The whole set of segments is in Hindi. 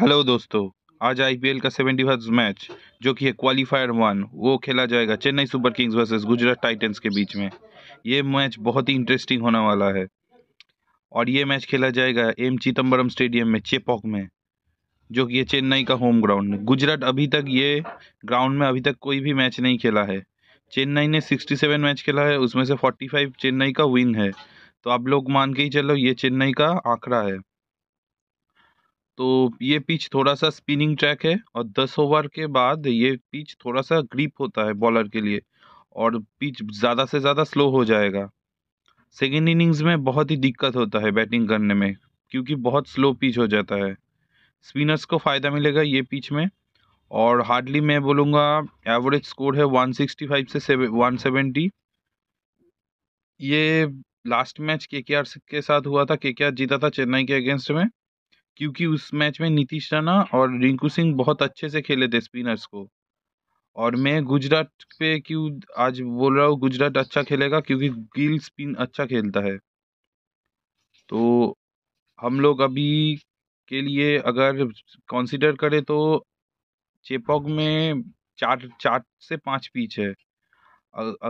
हेलो दोस्तों आज आईपीएल का सेवेंटी फर्स्ट मैच जो कि है क्वालिफायर वन वो खेला जाएगा Chennai Super Kings versus Gujarat Titans के बीच में ये मैच बहुत ही इंटरेस्टिंग होने वाला है और ये मैच खेला जाएगा एम चिदम्बरम स्टेडियम में चेपॉक में जो कि यह चेन्नई का होम ग्राउंड है गुजरात अभी तक ये ग्राउंड में अभी तक कोई भी मैच नहीं खेला है चेन्नई ने 67 मैच खेला है उसमें से 45 चेन्नई का विन है तो आप लोग मान के ही चलो ये चेन्नई का आंकड़ा है तो ये पिच थोड़ा सा स्पिनिंग ट्रैक है और दस ओवर के बाद ये पिच थोड़ा सा ग्रिप होता है बॉलर के लिए और पिच ज़्यादा से ज़्यादा स्लो हो जाएगा सेकेंड इनिंग्स में बहुत ही दिक्कत होता है बैटिंग करने में क्योंकि बहुत स्लो पिच हो जाता है स्पिनर्स को फ़ायदा मिलेगा ये पिच में और हार्डली मैं बोलूँगा एवरेज स्कोर है फाइव से सेवेंटी ये लास्ट मैच के के के साथ हुआ था के जीता था चेन्नई के अगेंस्ट में क्योंकि उस मैच में नीतीश राणा और रिंकू सिंह बहुत अच्छे से खेले थे स्पिनर्स को और मैं गुजरात पे क्यों आज बोल रहा हूँ गुजरात अच्छा खेलेगा क्योंकि गिल स्पिन अच्छा खेलता है तो हम लोग अभी के लिए अगर कंसीडर करें तो चेपॉक में चार चार से पाँच पीच है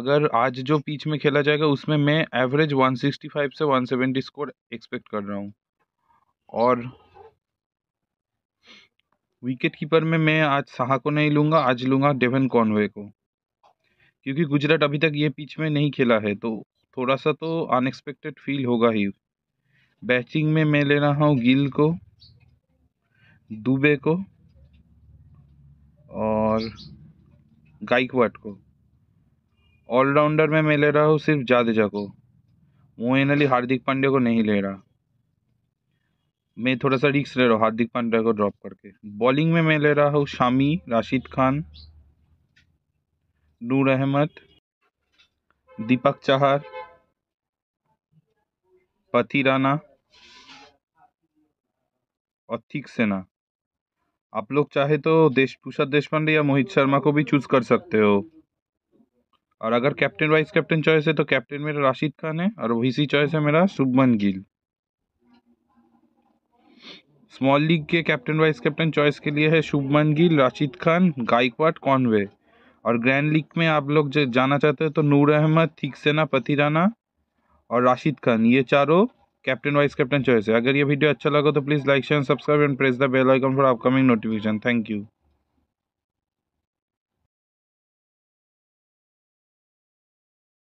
अगर आज जो पीच में खेला जाएगा उसमें मैं एवरेज 165 से 170 स्कोर एक्सपेक्ट कर रहा हूँ और विकेट कीपर में मैं आज साहा को नहीं लूँगा आज लूँगा डेवन कॉनवे को क्योंकि गुजरात अभी तक ये पिच में नहीं खेला है तो थोड़ा सा तो अनएक्सपेक्टेड फील होगा ही बैटिंग में मैं ले रहा हूँ गिल को दुबे को और गाइकवाट को ऑलराउंडर में मैं ले रहा हूँ सिर्फ जादेजा को मोइन अली हार्दिक पांडे को नहीं ले रहा मैं थोड़ा सा रिक्स ले रहा हूँ हार्दिक पांड्या को ड्रॉप करके बॉलिंग में मैं ले रहा हूँ शामी राशिद खान नूर अहमद दीपक चाहर पथी राना और ठीक सेना आप लोग चाहे तो देश देश देशपांडे या मोहित शर्मा को भी चूज कर सकते हो और अगर कैप्टन वाइस कैप्टन चॉइस है तो कैप्टन मेरा राशिद खान है और वही सी चॉइस है मेरा शुभमन गिल स्मॉल लीग के कैप्टन वाइस कैप्टन चॉइस के लिए है शुभमन गिल राशिद खान गायकवाड कॉनवे और ग्रैंड लीग में आप लोग जो जाना चाहते हैं तो नूर अहमद थिकसेना पथिराना और राशिद खान ये चारों कैप्टन वाइस कैप्टन चॉइस है अगर ये वीडियो अच्छा लगा तो please like share subscribe and press the bell icon for upcoming notification thank you